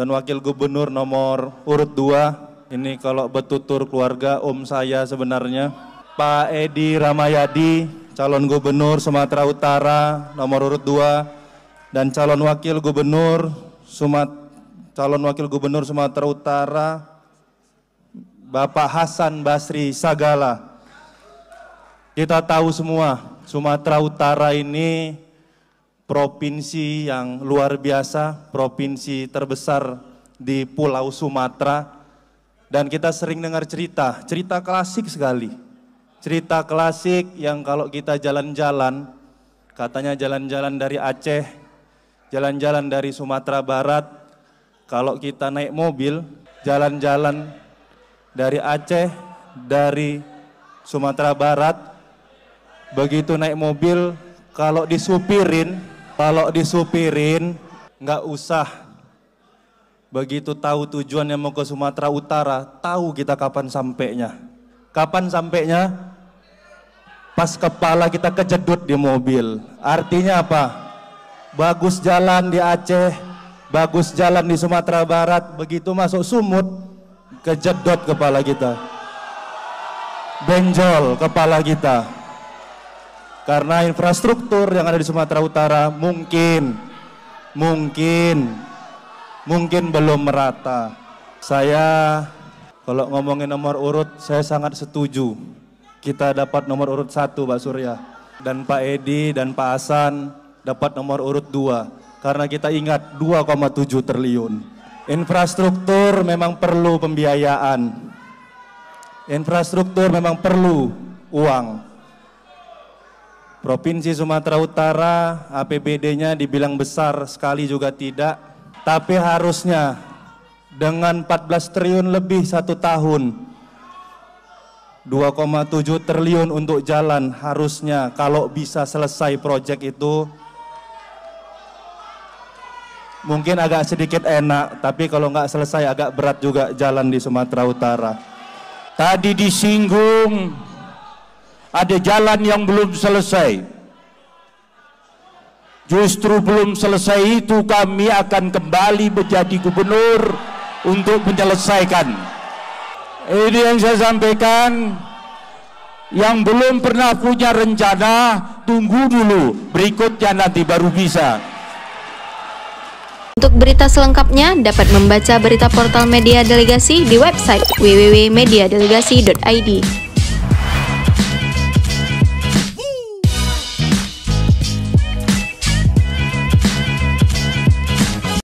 dan Wakil Gubernur nomor urut 2. Ini kalau betutur keluarga om saya sebenarnya. Pak Edi Ramayadi, calon gubernur Sumatera Utara nomor urut 2 dan calon wakil gubernur Sumat calon wakil gubernur Sumatera Utara Bapak Hasan Basri Sagala. Kita tahu semua Sumatera Utara ini provinsi yang luar biasa, provinsi terbesar di Pulau Sumatera. Dan kita sering dengar cerita, cerita klasik sekali. Cerita klasik yang kalau kita jalan-jalan, katanya jalan-jalan dari Aceh, jalan-jalan dari Sumatera Barat, kalau kita naik mobil, jalan-jalan dari Aceh, dari Sumatera Barat, begitu naik mobil, kalau disupirin, kalau disupirin nggak usah. Begitu tahu tujuan yang mau ke Sumatera Utara, tahu kita kapan sampainya. Kapan sampainya? Pas kepala kita kejedut di mobil. Artinya apa? Bagus jalan di Aceh, bagus jalan di Sumatera Barat, begitu masuk Sumut, kejedot kepala kita. Benjol kepala kita. Karena infrastruktur yang ada di Sumatera Utara mungkin, mungkin, mungkin belum merata. Saya kalau ngomongin nomor urut, saya sangat setuju. Kita dapat nomor urut satu, Pak Surya. Dan Pak Edi dan Pak Hasan dapat nomor urut dua. Karena kita ingat 2,7 triliun. Infrastruktur memang perlu pembiayaan. Infrastruktur memang perlu uang. Provinsi Sumatera Utara APBD-nya dibilang besar sekali juga tidak, tapi harusnya dengan 14 triliun lebih satu tahun, 2,7 triliun untuk jalan harusnya kalau bisa selesai proyek itu mungkin agak sedikit enak, tapi kalau nggak selesai agak berat juga jalan di Sumatera Utara. Tadi disinggung ada jalan yang belum selesai. Justru belum selesai itu kami akan kembali menjadi gubernur untuk menyelesaikan. Ini yang saya sampaikan. Yang belum pernah punya rencana, tunggu dulu. Berikutnya nanti baru bisa. Untuk berita selengkapnya dapat membaca berita portal media delegasi di website www.mediadelegasi.id.